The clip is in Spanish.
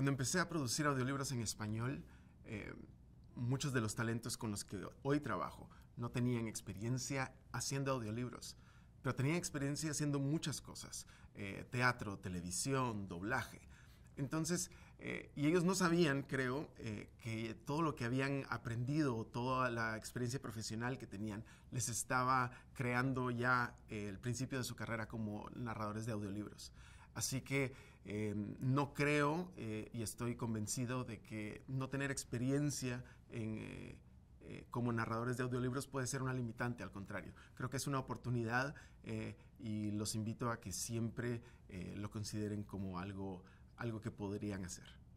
Cuando empecé a producir audiolibros en español, eh, muchos de los talentos con los que hoy trabajo no tenían experiencia haciendo audiolibros, pero tenían experiencia haciendo muchas cosas, eh, teatro, televisión, doblaje. Entonces, eh, y ellos no sabían, creo, que todo lo que habían aprendido, toda la experiencia profesional que tenían, les estaba creando ya el principio de su carrera como narradores de audiolibros. Así que eh, no creo eh, y estoy convencido de que no tener experiencia eh, como narradores de audiolibros puede ser una limitante, al contrario, creo que es una oportunidad y los invito a que siempre lo consideren como algo que podrían hacer.